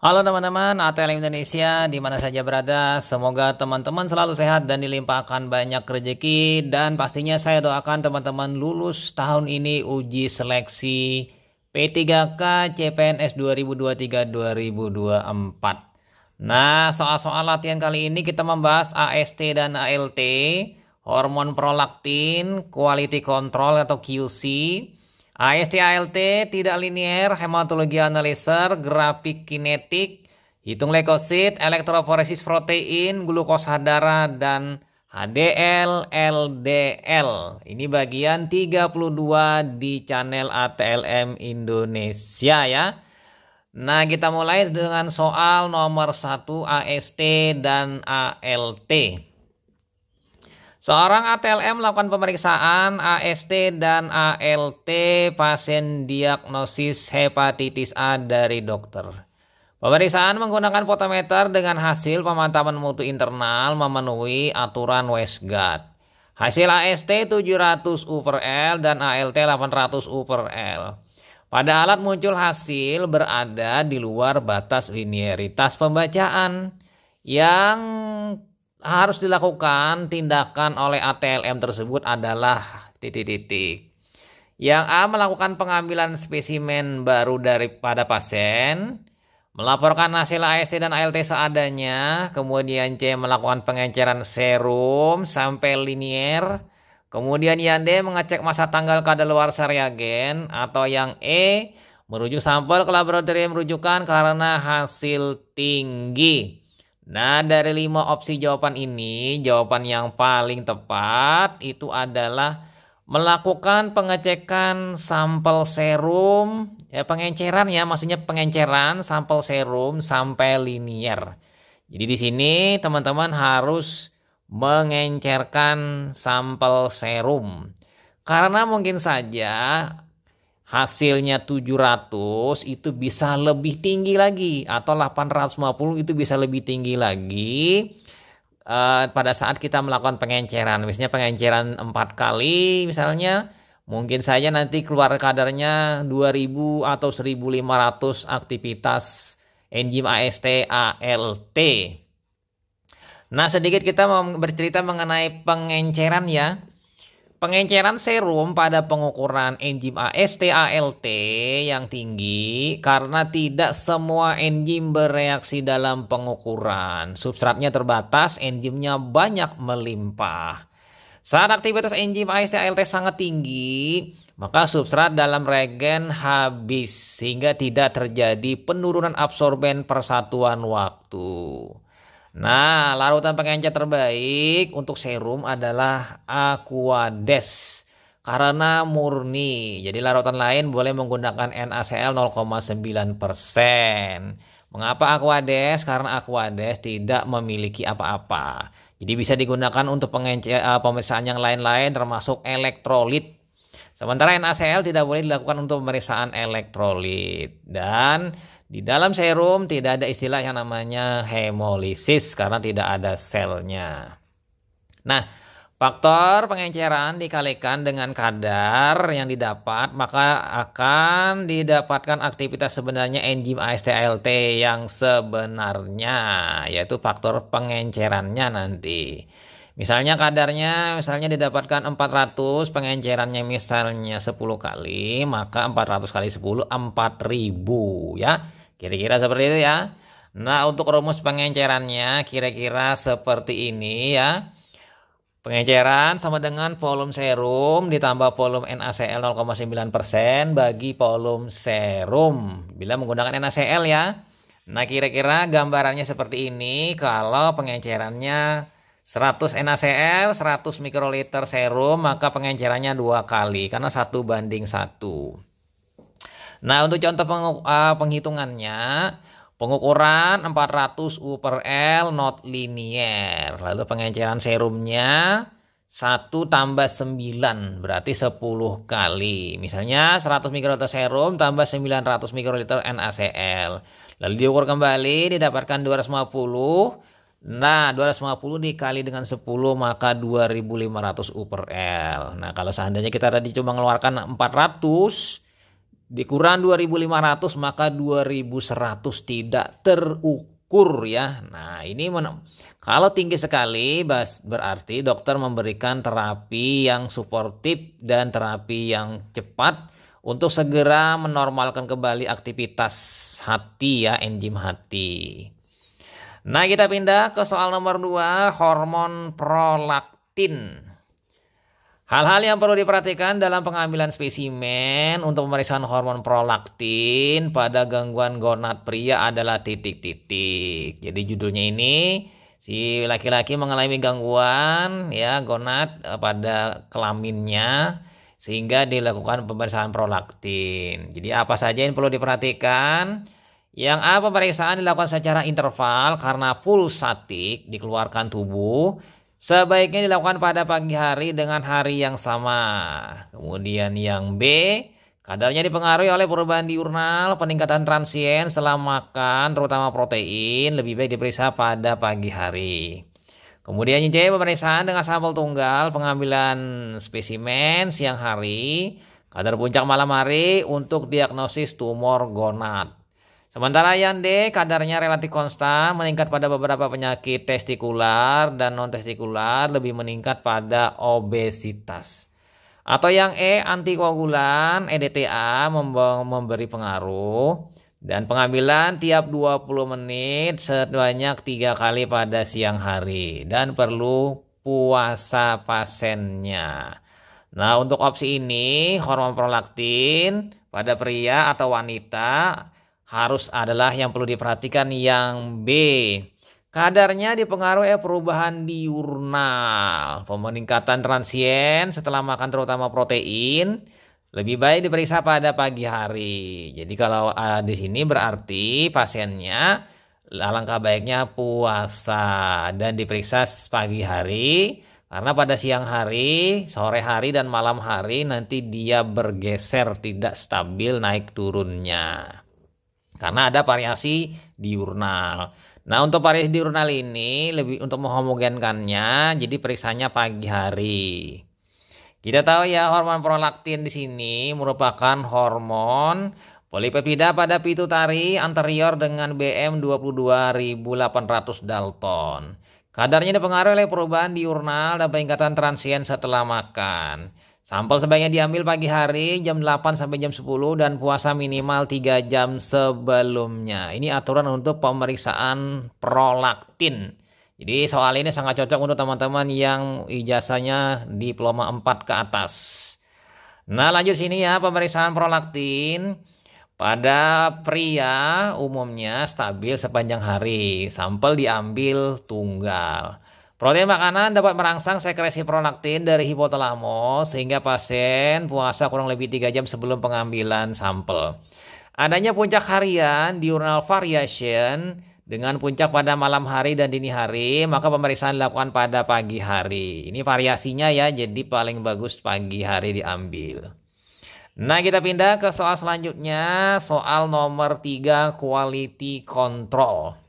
Halo teman-teman, ATL Indonesia di mana saja berada, semoga teman-teman selalu sehat dan dilimpahkan banyak rezeki dan pastinya saya doakan teman-teman lulus tahun ini uji seleksi P3K CPNS 2023-2024. Nah, soal-soal latihan kali ini kita membahas AST dan ALT, hormon prolaktin, quality control atau QC, AST-ALT tidak linier, hematologi analiser, grafik kinetik, hitung leukosit, elektroforesis protein, glukosa darah, dan HDL, LDL. Ini bagian 32 di channel ATLM Indonesia ya. Nah kita mulai dengan soal nomor 1 AST dan ALT. Seorang ATLM melakukan pemeriksaan AST dan ALT pasien diagnosis hepatitis A dari dokter. Pemeriksaan menggunakan potometer dengan hasil pemantapan mutu internal memenuhi aturan Westgard. Hasil AST 700 U L dan ALT 800 U L. Pada alat muncul hasil berada di luar batas linearitas pembacaan yang harus dilakukan tindakan oleh ATLM tersebut adalah titik-titik. Yang A melakukan pengambilan spesimen baru daripada pasien, melaporkan hasil AST dan ALT seadanya, kemudian C melakukan pengenceran serum sampai linier, kemudian yang D mengecek masa tanggal kadaluarsa reagen atau yang E merujuk sampel ke laboratorium rujukan karena hasil tinggi. Nah, dari lima opsi jawaban ini, jawaban yang paling tepat itu adalah melakukan pengecekan sampel serum, ya pengenceran ya, maksudnya pengenceran sampel serum sampai linier. Jadi di sini teman-teman harus mengencerkan sampel serum. Karena mungkin saja hasilnya 700 itu bisa lebih tinggi lagi atau 850 itu bisa lebih tinggi lagi uh, pada saat kita melakukan pengenceran misalnya pengenceran 4 kali misalnya mungkin saja nanti keluar kadarnya 2000 atau 1500 aktivitas enzim AST ALT nah sedikit kita mau bercerita mengenai pengenceran ya Pengenceran serum pada pengukuran enzim AST ALT yang tinggi karena tidak semua enzim bereaksi dalam pengukuran. Substratnya terbatas, enzimnya banyak melimpah. Saat aktivitas enzim AST ALT sangat tinggi, maka substrat dalam regen habis sehingga tidak terjadi penurunan absorben persatuan waktu. Nah, larutan pengencer terbaik untuk serum adalah Aquades karena murni. Jadi larutan lain boleh menggunakan NaCl 0,9%. Mengapa Aquades? Karena Aquades tidak memiliki apa-apa. Jadi bisa digunakan untuk uh, pemeriksaan yang lain-lain termasuk elektrolit Sementara NaCl tidak boleh dilakukan untuk pemeriksaan elektrolit dan di dalam serum tidak ada istilah yang namanya hemolisis karena tidak ada selnya. Nah, faktor pengenceran dikalikan dengan kadar yang didapat maka akan didapatkan aktivitas sebenarnya enzim ASTLT yang sebenarnya yaitu faktor pengencerannya nanti. Misalnya kadarnya misalnya didapatkan 400, pengencerannya misalnya 10 kali, maka 400 kali 10 4000 ya. Kira-kira seperti itu ya. Nah, untuk rumus pengencerannya kira-kira seperti ini ya. Pengenceran sama dengan volume serum ditambah volume NaCl 0,9% bagi volume serum bila menggunakan NaCl ya. Nah, kira-kira gambarannya seperti ini kalau pengencerannya 100 NaCl, 100 mikroliter serum, maka pengencerannya dua kali karena satu banding satu. Nah, untuk contoh ah, penghitungannya, pengukuran 400 U per L not linear Lalu pengenceran serumnya 1 tambah 9 berarti 10 kali. Misalnya 100 mikroliter serum tambah 900 mikroliter NaCl. Lalu diukur kembali didapatkan 250 Nah, 250 dikali dengan 10 maka 2500 U per L. Nah, kalau seandainya kita tadi cuma mengeluarkan 400, dikurang 2500 maka 2100 tidak terukur ya. Nah, ini men kalau tinggi sekali berarti dokter memberikan terapi yang suportif dan terapi yang cepat untuk segera menormalkan kembali aktivitas hati ya, enzim hati. Nah, kita pindah ke soal nomor 2, hormon prolaktin. Hal-hal yang perlu diperhatikan dalam pengambilan spesimen untuk pemeriksaan hormon prolaktin pada gangguan gonad pria adalah titik-titik. Jadi judulnya ini si laki-laki mengalami gangguan ya gonad eh, pada kelaminnya sehingga dilakukan pemeriksaan prolaktin. Jadi apa saja yang perlu diperhatikan? Yang A pemeriksaan dilakukan secara interval karena pulsatik dikeluarkan tubuh Sebaiknya dilakukan pada pagi hari dengan hari yang sama. Kemudian yang B, kadarnya dipengaruhi oleh perubahan diurnal, peningkatan transien setelah makan, terutama protein, lebih baik diperiksa pada pagi hari. Kemudian yang C, pemeriksaan dengan sampel tunggal, pengambilan spesimen siang hari, kadar puncak malam hari untuk diagnosis tumor gonad. Sementara yang D kadarnya relatif konstan meningkat pada beberapa penyakit testikular dan non testikular lebih meningkat pada obesitas. Atau yang E antikoagulan EDTA memberi pengaruh dan pengambilan tiap 20 menit sebanyak tiga kali pada siang hari dan perlu puasa pasennya. Nah untuk opsi ini hormon prolaktin pada pria atau wanita harus adalah yang perlu diperhatikan yang B. Kadarnya dipengaruhi perubahan diurnal, pemeningkatan transien setelah makan terutama protein, lebih baik diperiksa pada pagi hari. Jadi kalau uh, di sini berarti pasiennya alangkah baiknya puasa dan diperiksa pagi hari karena pada siang hari, sore hari dan malam hari nanti dia bergeser tidak stabil naik turunnya karena ada variasi diurnal. Nah, untuk variasi diurnal ini lebih untuk menghomogenkannya, jadi periksanya pagi hari. Kita tahu ya hormon prolaktin di sini merupakan hormon polipeptida pada pituitari anterior dengan BM 22.800 Dalton. Kadarnya dipengaruhi oleh perubahan diurnal dan peningkatan transien setelah makan. Sampel sebaiknya diambil pagi hari jam 8 sampai jam 10 dan puasa minimal 3 jam sebelumnya. Ini aturan untuk pemeriksaan prolaktin. Jadi soal ini sangat cocok untuk teman-teman yang ijazahnya diploma 4 ke atas. Nah lanjut sini ya pemeriksaan prolaktin. Pada pria umumnya stabil sepanjang hari. Sampel diambil tunggal. Protein makanan dapat merangsang sekresi prolaktin dari hipotalamus sehingga pasien puasa kurang lebih 3 jam sebelum pengambilan sampel. Adanya puncak harian diurnal variation dengan puncak pada malam hari dan dini hari, maka pemeriksaan dilakukan pada pagi hari. Ini variasinya ya, jadi paling bagus pagi hari diambil. Nah, kita pindah ke soal selanjutnya, soal nomor 3 quality control.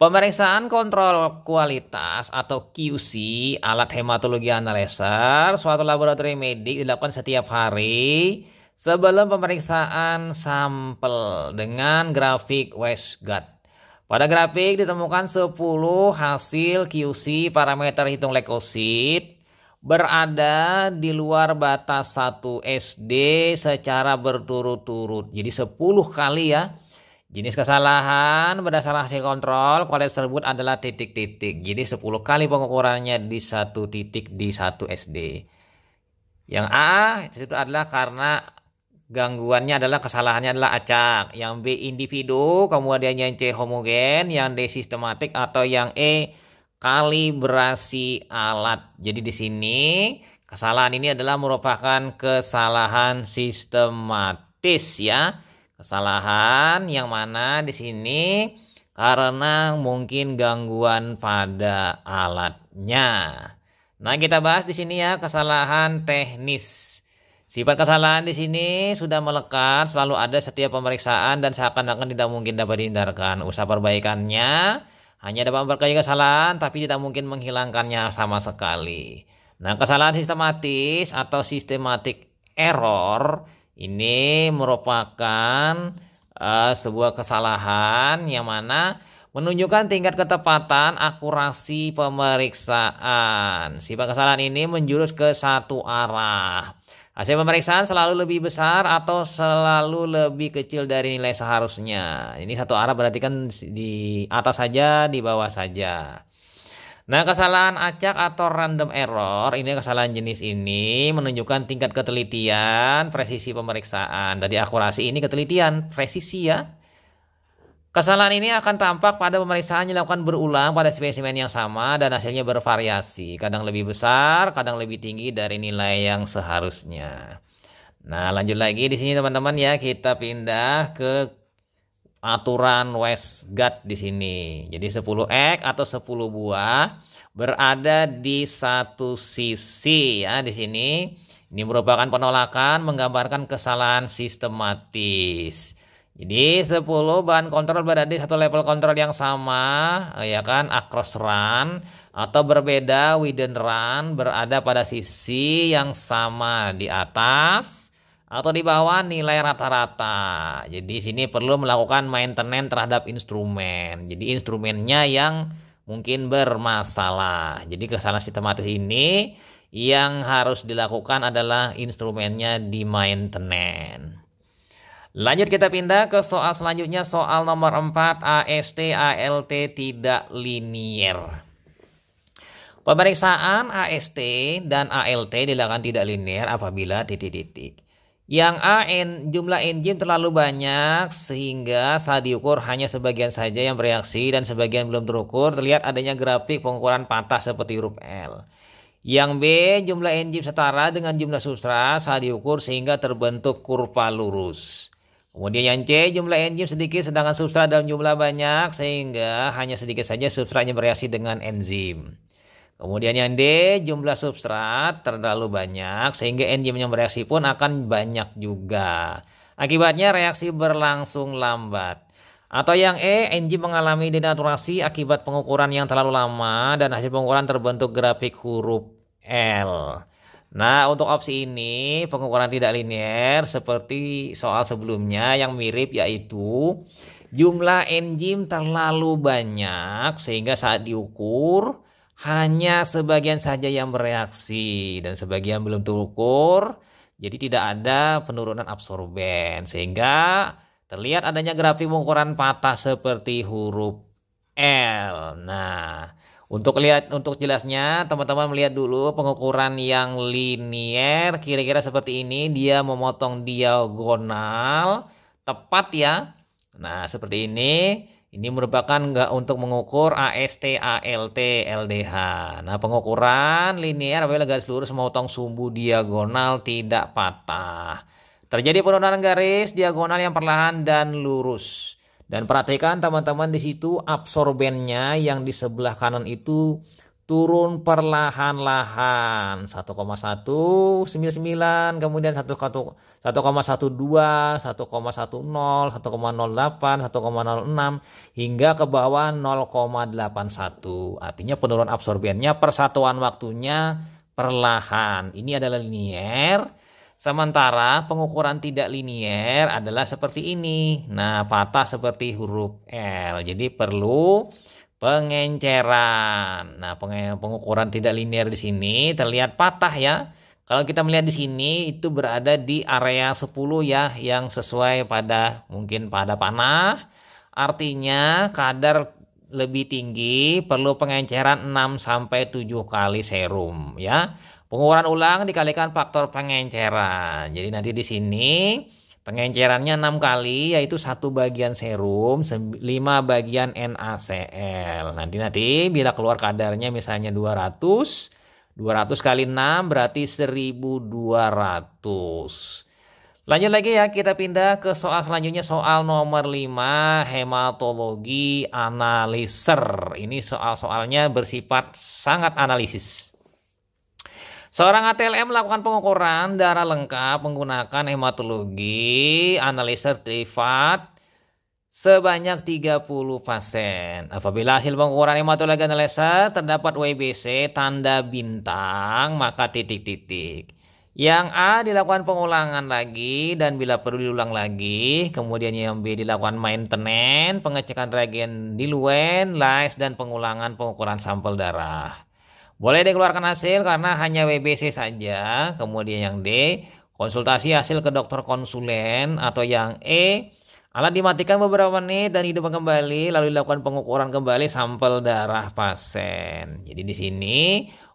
Pemeriksaan kontrol kualitas atau QC alat hematologi analyzer suatu laboratorium medik dilakukan setiap hari sebelum pemeriksaan sampel dengan grafik Westgate. Pada grafik ditemukan 10 hasil QC parameter hitung leukosit berada di luar batas 1 SD secara berturut-turut. Jadi 10 kali ya Jenis kesalahan berdasarkan hasil kontrol kualitas tersebut adalah titik-titik. Jadi 10 kali pengukurannya di satu titik di satu SD. Yang A itu adalah karena gangguannya adalah kesalahannya adalah acak. Yang B individu, kemudian yang C homogen, yang D sistematik atau yang E kalibrasi alat. Jadi di sini kesalahan ini adalah merupakan kesalahan sistematis ya. Kesalahan yang mana di sini karena mungkin gangguan pada alatnya. Nah, kita bahas di sini ya kesalahan teknis. Sifat kesalahan di sini sudah melekat, selalu ada setiap pemeriksaan dan seakan-akan tidak mungkin dapat dihindarkan. Usaha perbaikannya hanya dapat memperkaya kesalahan, tapi tidak mungkin menghilangkannya sama sekali. Nah, kesalahan sistematis atau sistematik error ini merupakan uh, sebuah kesalahan yang mana menunjukkan tingkat ketepatan akurasi pemeriksaan. Sifat kesalahan ini menjurus ke satu arah. Hasil pemeriksaan selalu lebih besar atau selalu lebih kecil dari nilai seharusnya. Ini satu arah berarti kan di atas saja, di bawah saja. Nah, kesalahan acak atau random error ini kesalahan jenis ini menunjukkan tingkat ketelitian, presisi pemeriksaan. Tadi akurasi ini ketelitian, presisi ya. Kesalahan ini akan tampak pada pemeriksaan yang dilakukan berulang pada spesimen yang sama dan hasilnya bervariasi, kadang lebih besar, kadang lebih tinggi dari nilai yang seharusnya. Nah, lanjut lagi di sini teman-teman ya, kita pindah ke aturan Westgate di sini. Jadi 10 ek atau 10 buah berada di satu sisi ya di sini. Ini merupakan penolakan menggambarkan kesalahan sistematis. Jadi 10 bahan kontrol berada di satu level kontrol yang sama, ya kan, across run atau berbeda within run berada pada sisi yang sama di atas atau di bawah nilai rata-rata. Jadi sini perlu melakukan maintenance terhadap instrumen. Jadi instrumennya yang mungkin bermasalah. Jadi kesalahan sistematis ini yang harus dilakukan adalah instrumennya di maintenance. Lanjut kita pindah ke soal selanjutnya soal nomor 4 AST ALT tidak linier. Pemeriksaan AST dan ALT dilakukan tidak linier apabila titik-titik. Yang a N, jumlah enzim terlalu banyak sehingga saat diukur hanya sebagian saja yang bereaksi dan sebagian belum terukur terlihat adanya grafik pengukuran patah seperti huruf L. Yang B jumlah enzim setara dengan jumlah substrat saat diukur sehingga terbentuk kurva lurus. Kemudian yang C jumlah enzim sedikit sedangkan substrat dalam jumlah banyak sehingga hanya sedikit saja substratnya bereaksi dengan enzim. Kemudian yang D, jumlah substrat terlalu banyak sehingga enzim yang bereaksi pun akan banyak juga. Akibatnya reaksi berlangsung lambat. Atau yang E, enzim mengalami denaturasi akibat pengukuran yang terlalu lama dan hasil pengukuran terbentuk grafik huruf L. Nah, untuk opsi ini pengukuran tidak linier seperti soal sebelumnya yang mirip yaitu jumlah enzim terlalu banyak sehingga saat diukur hanya sebagian saja yang bereaksi dan sebagian belum terukur. Jadi tidak ada penurunan absorben sehingga terlihat adanya grafik pengukuran patah seperti huruf L. Nah, untuk lihat untuk jelasnya teman-teman melihat dulu pengukuran yang linier kira-kira seperti ini dia memotong diagonal tepat ya. Nah, seperti ini ini merupakan nggak untuk mengukur AST, ALT, LDH. Nah, pengukuran linear apabila garis lurus memotong sumbu diagonal tidak patah. Terjadi penurunan garis diagonal yang perlahan dan lurus. Dan perhatikan teman-teman di situ absorbennya yang di sebelah kanan itu turun perlahan-lahan sembilan sembilan kemudian 1,1 1,12, 1,10, 1,08, 1,06 hingga ke bawah 0,81. Artinya penurunan absorbennya persatuan waktunya perlahan. Ini adalah linier. Sementara pengukuran tidak linier adalah seperti ini. Nah, patah seperti huruf L. Jadi perlu pengenceran. Nah, pengukuran tidak linier di sini terlihat patah ya. Kalau kita melihat di sini itu berada di area 10 ya yang sesuai pada mungkin pada panah. Artinya kadar lebih tinggi perlu pengenceran 6 sampai 7 kali serum ya. Pengukuran ulang dikalikan faktor pengenceran. Jadi nanti di sini pengencerannya 6 kali yaitu satu bagian serum, 5 bagian NaCl. Nanti nanti bila keluar kadarnya misalnya 200 200 kali 6 berarti 1200. Lanjut lagi ya, kita pindah ke soal selanjutnya, soal nomor 5, hematologi analiser. Ini soal-soalnya bersifat sangat analisis. Seorang ATLM melakukan pengukuran darah lengkap menggunakan hematologi, analiser Trifat sebanyak 30%. Apabila hasil pengukuran hematologi analisa terdapat WBC tanda bintang, maka titik-titik. Yang A dilakukan pengulangan lagi dan bila perlu diulang lagi. Kemudian yang B dilakukan maintenance, pengecekan reagen diluen, lice, dan pengulangan pengukuran sampel darah. Boleh dikeluarkan hasil karena hanya WBC saja. Kemudian yang D, konsultasi hasil ke dokter konsulen atau yang E, Alat dimatikan beberapa menit dan hidup kembali, lalu dilakukan pengukuran kembali sampel darah pasien. Jadi di sini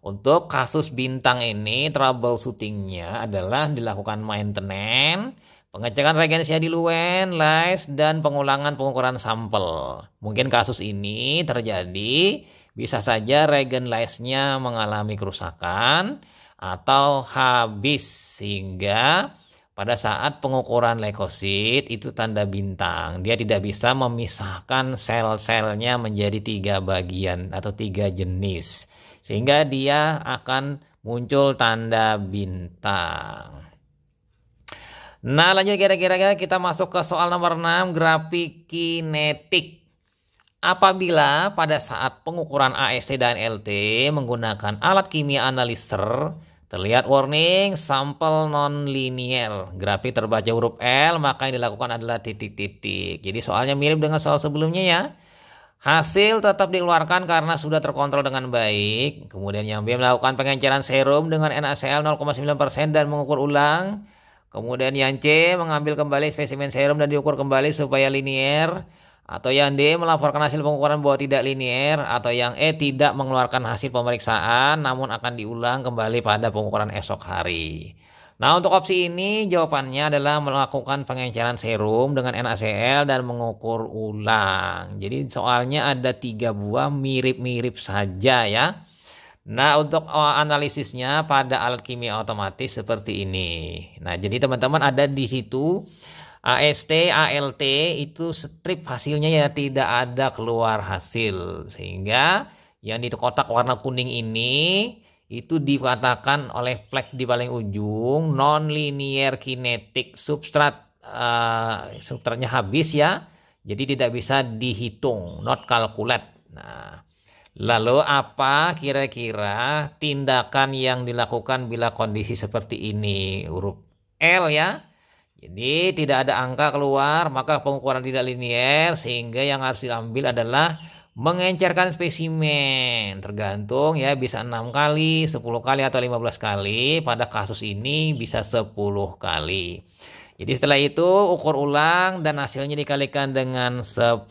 untuk kasus bintang ini troubleshootingnya adalah dilakukan maintenance, pengecekan di luen, lies, dan pengulangan pengukuran sampel. Mungkin kasus ini terjadi bisa saja regen lice-nya mengalami kerusakan atau habis sehingga pada saat pengukuran leukosit itu tanda bintang, dia tidak bisa memisahkan sel-selnya menjadi tiga bagian atau tiga jenis, sehingga dia akan muncul tanda bintang. Nah lanjut kira-kira kita masuk ke soal nomor 6 grafik kinetik. Apabila pada saat pengukuran AST dan LT menggunakan alat kimia analiser. Terlihat warning sampel nonlinier. Grafik terbaca huruf L, maka yang dilakukan adalah titik-titik. Jadi soalnya mirip dengan soal sebelumnya ya. Hasil tetap dikeluarkan karena sudah terkontrol dengan baik. Kemudian yang B melakukan pengenceran serum dengan NaCl 0,9% dan mengukur ulang. Kemudian yang C mengambil kembali spesimen serum dan diukur kembali supaya linear atau yang D melaporkan hasil pengukuran bahwa tidak linier atau yang E tidak mengeluarkan hasil pemeriksaan namun akan diulang kembali pada pengukuran esok hari. Nah, untuk opsi ini jawabannya adalah melakukan pengenceran serum dengan NaCl dan mengukur ulang. Jadi soalnya ada tiga buah mirip-mirip saja ya. Nah, untuk eh, analisisnya pada alkimia otomatis seperti ini. Nah, jadi teman-teman ada di situ AST, ALT itu strip hasilnya ya tidak ada keluar hasil. Sehingga yang di kotak warna kuning ini itu dikatakan oleh plek di paling ujung non-linear kinetik substrat uh, substratnya habis ya. Jadi tidak bisa dihitung, not calculate. Nah, Lalu apa kira-kira tindakan yang dilakukan bila kondisi seperti ini? Huruf L ya. Jadi tidak ada angka keluar maka pengukuran tidak linier sehingga yang harus diambil adalah mengencerkan spesimen tergantung ya bisa enam kali, 10 kali atau 15 kali pada kasus ini bisa 10 kali. Jadi setelah itu ukur ulang dan hasilnya dikalikan dengan 10.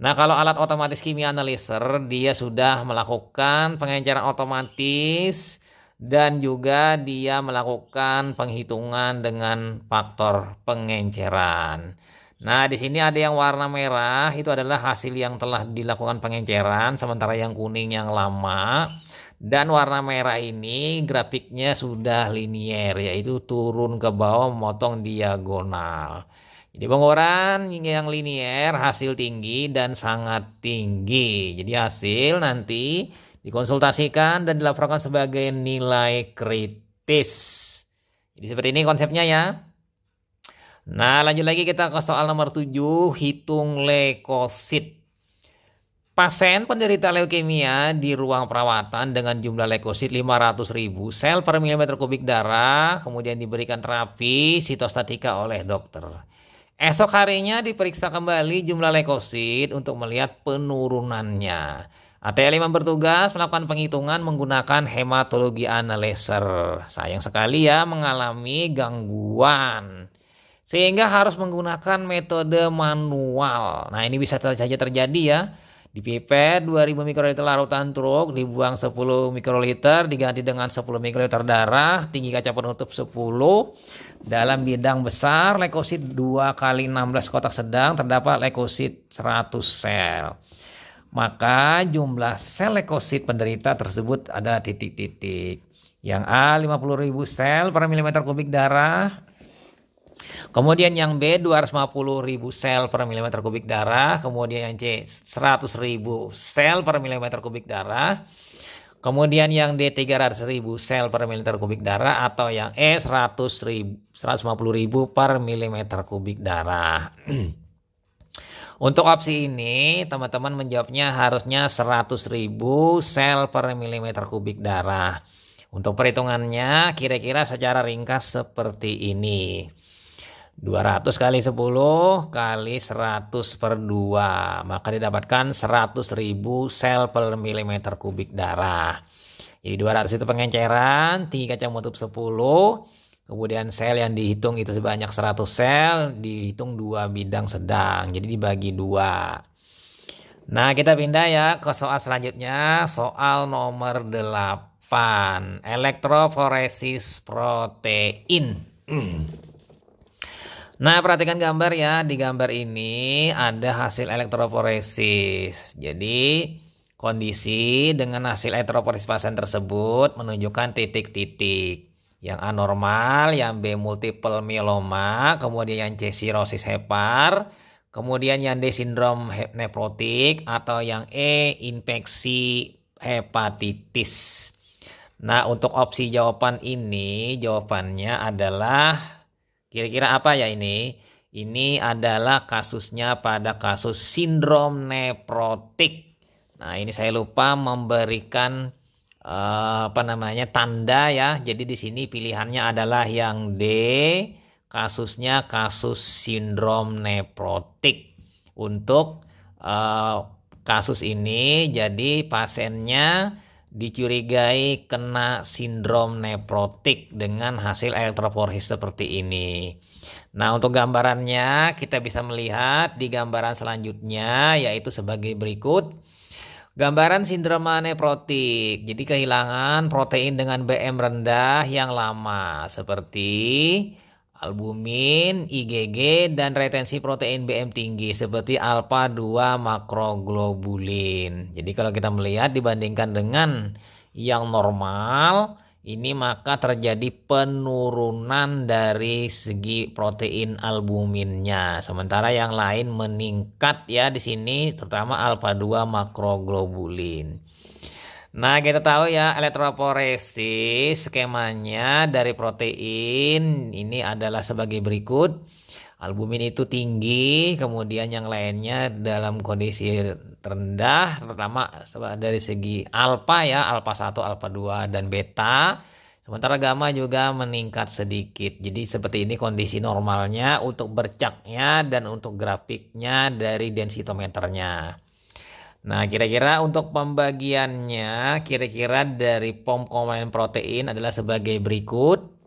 Nah kalau alat otomatis kimia analizer dia sudah melakukan pengenceran otomatis dan juga dia melakukan penghitungan dengan faktor pengenceran. Nah, di sini ada yang warna merah itu adalah hasil yang telah dilakukan pengenceran, sementara yang kuning yang lama. Dan warna merah ini grafiknya sudah linier yaitu turun ke bawah memotong diagonal. Jadi pengurangan yang linier hasil tinggi dan sangat tinggi. Jadi hasil nanti dikonsultasikan dan dilaporkan sebagai nilai kritis. Jadi seperti ini konsepnya ya. Nah lanjut lagi kita ke soal nomor 7 hitung leukosit. Pasien penderita leukemia di ruang perawatan dengan jumlah leukosit 500.000 sel per milimeter kubik darah kemudian diberikan terapi sitostatika oleh dokter. Esok harinya diperiksa kembali jumlah leukosit untuk melihat penurunannya. ATL yang bertugas melakukan penghitungan menggunakan hematologi analyzer. Sayang sekali ya mengalami gangguan. Sehingga harus menggunakan metode manual. Nah ini bisa saja terjadi ya. Di pipet 2000 mikroliter larutan truk, dibuang 10 mikroliter, diganti dengan 10 mikroliter darah, tinggi kaca penutup 10. Dalam bidang besar, leukosit 2 kali 16 kotak sedang terdapat leukosit 100 sel maka jumlah sel leukosit penderita tersebut ada titik-titik. Yang A 50.000 sel per milimeter kubik darah. Kemudian yang B 250.000 sel per milimeter kubik darah, kemudian yang C 100.000 sel per milimeter kubik darah. Kemudian yang D 300.000 sel per milimeter kubik darah atau yang E 100.000 150.000 per milimeter kubik darah. Untuk opsi ini, teman-teman menjawabnya harusnya 100.000 sel per milimeter kubik darah. Untuk perhitungannya, kira-kira secara ringkas seperti ini. 200 kali 10 kali 100 per 2. Maka didapatkan 100.000 sel per milimeter kubik darah. Jadi 200 itu pengenceran, 3 campur tutup 10, Kemudian sel yang dihitung itu sebanyak 100 sel, dihitung dua bidang sedang. Jadi dibagi dua. Nah, kita pindah ya ke soal selanjutnya, soal nomor 8, elektroforesis protein. Nah, perhatikan gambar ya. Di gambar ini ada hasil elektroforesis. Jadi, kondisi dengan hasil elektroforesis pasien tersebut menunjukkan titik-titik yang anormal, yang B multiple myeloma, kemudian yang C sirosis hepar, kemudian yang D sindrom nefrotik atau yang E infeksi hepatitis. Nah, untuk opsi jawaban ini jawabannya adalah kira-kira apa ya ini? Ini adalah kasusnya pada kasus sindrom nefrotik. Nah, ini saya lupa memberikan Eh, apa namanya tanda ya. Jadi di sini pilihannya adalah yang D, kasusnya kasus sindrom neprotik. Untuk uh, kasus ini jadi pasiennya dicurigai kena sindrom neprotik dengan hasil elektroforesis seperti ini. Nah, untuk gambarannya kita bisa melihat di gambaran selanjutnya yaitu sebagai berikut. Gambaran sindrom nefrotik, jadi kehilangan protein dengan BM rendah yang lama seperti albumin, IgG, dan retensi protein BM tinggi seperti alfa 2 makroglobulin. Jadi kalau kita melihat dibandingkan dengan yang normal, ini maka terjadi penurunan dari segi protein albuminnya. Sementara yang lain meningkat ya di sini terutama alfa 2 makroglobulin. Nah, kita tahu ya elektroporesis skemanya dari protein ini adalah sebagai berikut albumin itu tinggi, kemudian yang lainnya dalam kondisi rendah, terutama dari segi alfa ya, alfa 1, alfa 2 dan beta. Sementara gamma juga meningkat sedikit. Jadi seperti ini kondisi normalnya untuk bercaknya dan untuk grafiknya dari densitometernya. Nah, kira-kira untuk pembagiannya, kira-kira dari pom komponen protein adalah sebagai berikut.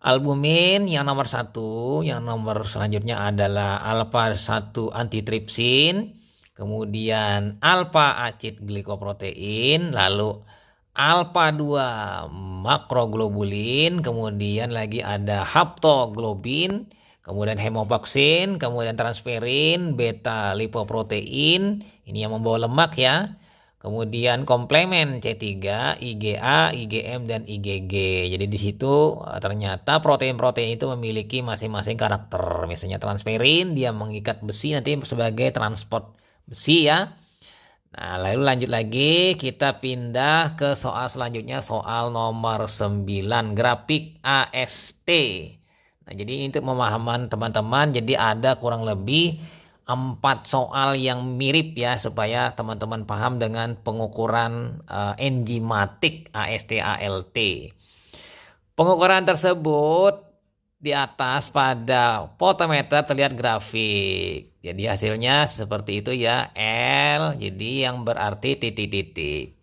Albumin yang nomor satu, yang nomor selanjutnya adalah alpha 1 antitripsin, kemudian alpha acid glikoprotein, lalu alpha 2 makroglobulin, kemudian lagi ada haptoglobin, kemudian hemovaksin, kemudian transferin, beta lipoprotein, ini yang membawa lemak ya. Kemudian komplemen C3, IgA, IgM dan IgG. Jadi di situ eh, ternyata protein-protein itu memiliki masing-masing karakter. Misalnya transferin dia mengikat besi nanti sebagai transport besi ya. Nah, lalu lanjut lagi kita pindah ke soal selanjutnya soal nomor 9 grafik AST. Nah, jadi ini untuk pemahaman teman-teman jadi ada kurang lebih empat soal yang mirip ya supaya teman-teman paham dengan pengukuran uh, enzimatik AST-ALT. Pengukuran tersebut di atas pada potometer terlihat grafik. Jadi hasilnya seperti itu ya L jadi yang berarti titik-titik.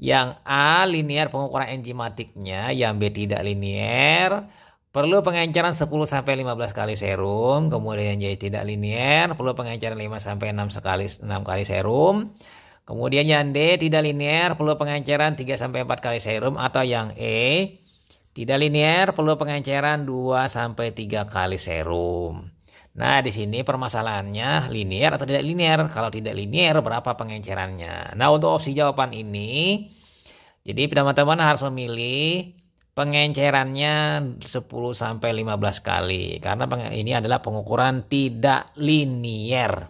Yang A linear pengukuran enzimatiknya, yang B tidak linear Perlu pengenceran 10 sampai 15 kali serum, kemudian jadi tidak linier, perlu pengenceran 5 sampai 6 sekali 6 kali serum. Kemudian yang D tidak linier, perlu pengenceran 3 sampai 4 kali serum atau yang E tidak linier, perlu pengenceran 2 sampai 3 kali serum. Nah, di sini permasalahannya linier atau tidak linier. Kalau tidak linier, berapa pengencerannya? Nah, untuk opsi jawaban ini, jadi teman-teman harus memilih pengencerannya 10 sampai 15 kali karena ini adalah pengukuran tidak linier.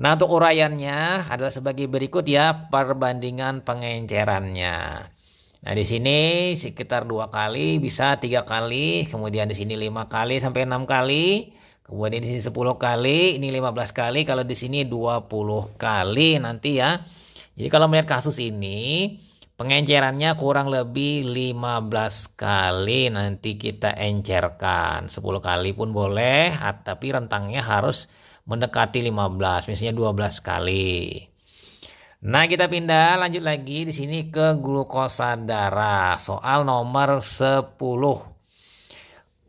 Nah, untuk uraiannya adalah sebagai berikut ya perbandingan pengencerannya. Nah, di sini sekitar dua kali, bisa tiga kali, kemudian di sini lima kali sampai enam kali, kemudian di sini sepuluh kali, ini lima belas kali, kalau di sini dua puluh kali nanti ya. Jadi kalau melihat kasus ini, Pengencerannya kurang lebih 15 kali nanti kita encerkan. 10 kali pun boleh, tapi rentangnya harus mendekati 15, misalnya 12 kali. Nah, kita pindah lanjut lagi di sini ke glukosa darah, soal nomor 10.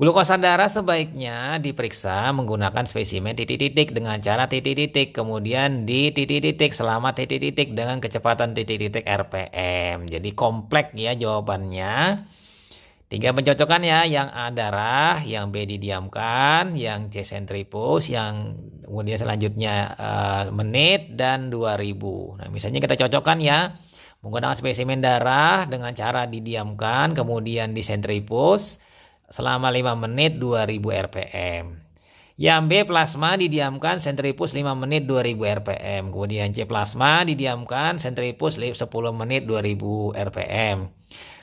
Glukosa darah sebaiknya diperiksa menggunakan spesimen titik-titik dengan cara titik-titik, kemudian di titik-titik selama titik-titik dengan kecepatan titik-titik RPM. Jadi kompleks ya jawabannya. Tiga pencocokan ya, yang A darah, yang B didiamkan, yang C sentripus, yang kemudian selanjutnya uh, menit dan 2000. Nah, misalnya kita cocokkan ya menggunakan spesimen darah dengan cara didiamkan, kemudian sentripus selama 5 menit 2000 RPM. Yang B plasma didiamkan sentripus 5 menit 2000 RPM. Kemudian C plasma didiamkan sentripus 10 menit 2000 RPM.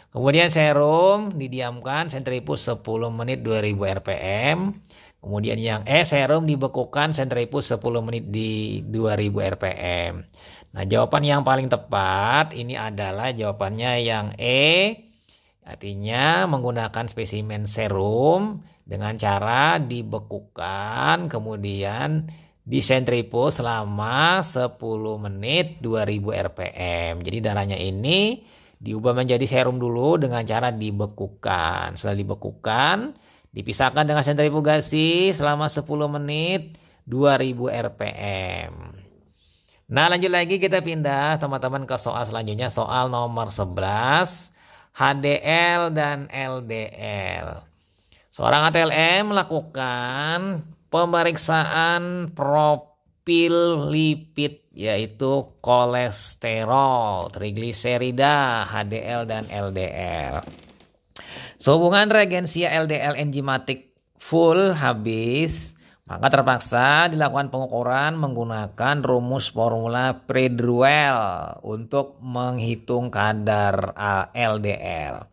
Kemudian serum didiamkan sentripus 10 menit 2000 RPM. Kemudian yang E serum dibekukan sentripus 10 menit di 2000 RPM. Nah, jawaban yang paling tepat ini adalah jawabannya yang E Artinya menggunakan spesimen serum dengan cara dibekukan kemudian di selama 10 menit 2000 rpm. Jadi darahnya ini diubah menjadi serum dulu dengan cara dibekukan. Setelah dibekukan, dipisahkan dengan sentrifugasi selama 10 menit 2000 rpm. Nah, lanjut lagi kita pindah teman-teman ke soal selanjutnya, soal nomor 11 HDL dan LDL. Seorang ATLM melakukan pemeriksaan profil lipid yaitu kolesterol, trigliserida, HDL dan LDL. Sehubungan regensia LDL enzimatik full habis maka terpaksa dilakukan pengukuran menggunakan rumus formula Predruel untuk menghitung kadar LDL.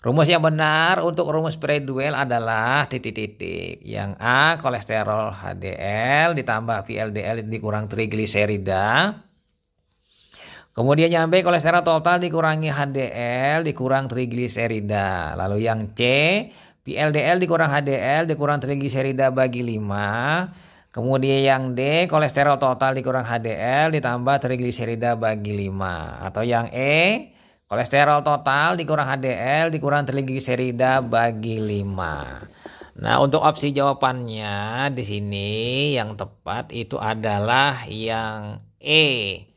Rumus yang benar untuk rumus Predruel adalah titik-titik. Yang A kolesterol HDL ditambah VLDL dikurang trigliserida. Kemudian yang B kolesterol total dikurangi HDL dikurang trigliserida. Lalu yang C di dikurang HDL dikurang trigliserida bagi 5. Kemudian yang D kolesterol total dikurang HDL ditambah trigliserida bagi 5. Atau yang E kolesterol total dikurang HDL dikurang trigliserida bagi 5. Nah, untuk opsi jawabannya di sini yang tepat itu adalah yang E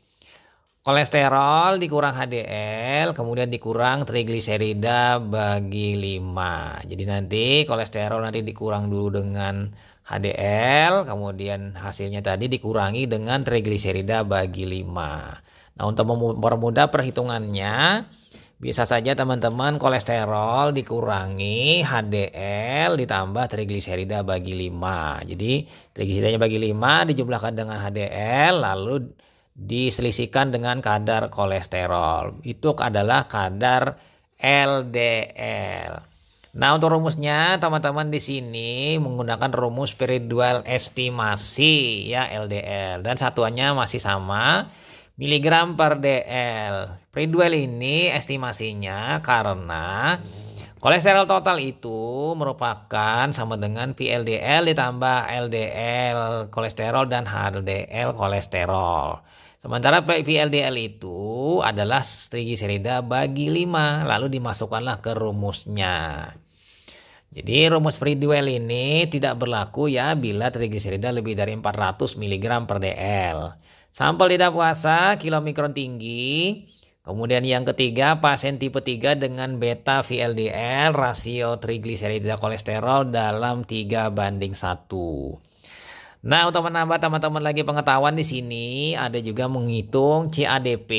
kolesterol dikurang HDL kemudian dikurang trigliserida bagi 5 jadi nanti kolesterol nanti dikurang dulu dengan HDL kemudian hasilnya tadi dikurangi dengan trigliserida bagi 5 nah untuk mempermudah perhitungannya bisa saja teman-teman kolesterol dikurangi HDL ditambah trigliserida bagi 5. Jadi trigliseridanya bagi 5 dijumlahkan dengan HDL lalu diselisihkan dengan kadar kolesterol. Itu adalah kadar LDL. Nah, untuk rumusnya teman-teman di sini menggunakan rumus spiritual estimasi ya LDL dan satuannya masih sama miligram per DL. Peridual ini estimasinya karena Kolesterol total itu merupakan sama dengan PLDL ditambah LDL kolesterol dan HDL kolesterol. Sementara pVLDL itu adalah trigliserida bagi 5 lalu dimasukkanlah ke rumusnya. Jadi rumus Friedel ini tidak berlaku ya bila trigliserida lebih dari 400 mg per dl. Sampel tidak puasa, kilo tinggi. Kemudian yang ketiga, pasien tipe 3 dengan beta VLDL, rasio trigliserida kolesterol dalam 3 banding 1. Nah, untuk menambah teman-teman lagi pengetahuan di sini ada juga menghitung CADP,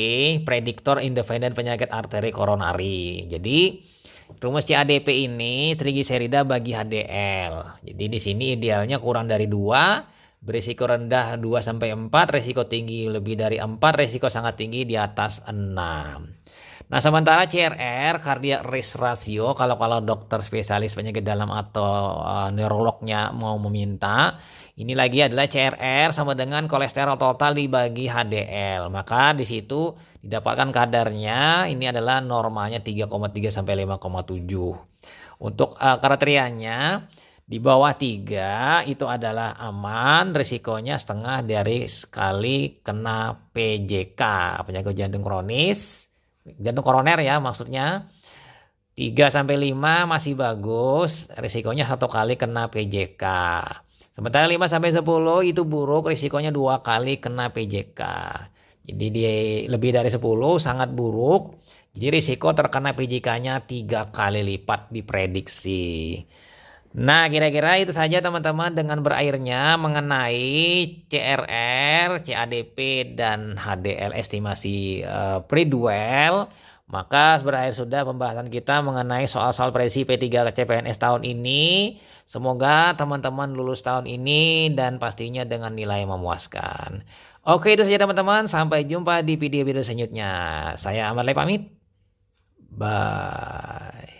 prediktor independen penyakit arteri koronari. Jadi, rumus CADP ini trigliserida bagi HDL. Jadi di sini idealnya kurang dari 2, berisiko rendah 2 sampai 4, risiko tinggi lebih dari 4, risiko sangat tinggi di atas 6. Nah, sementara CRR cardiac risk ratio kalau kalau dokter spesialis penyakit dalam atau uh, neurolognya mau meminta ini lagi adalah CRR sama dengan kolesterol total dibagi HDL. Maka di situ didapatkan kadarnya ini adalah normalnya 3,3 sampai 5,7. Untuk uh, kriterianya di bawah 3 itu adalah aman, risikonya setengah dari sekali kena PJK, penyakit jantung kronis, jantung koroner ya maksudnya. 3 sampai 5 masih bagus, risikonya satu kali kena PJK. Sementara 5 sampai 10 itu buruk risikonya dua kali kena PJK. Jadi di lebih dari 10 sangat buruk. Jadi risiko terkena PJK-nya tiga kali lipat diprediksi. Nah, kira-kira itu saja teman-teman dengan berakhirnya mengenai CRR, CADP dan HDL estimasi uh, pre-duel. Maka berakhir sudah pembahasan kita mengenai soal-soal prediksi P3 ke CPNS tahun ini. Semoga teman-teman lulus tahun ini dan pastinya dengan nilai memuaskan. Oke itu saja teman-teman, sampai jumpa di video-video selanjutnya. Saya Ahmad Lai pamit. Bye.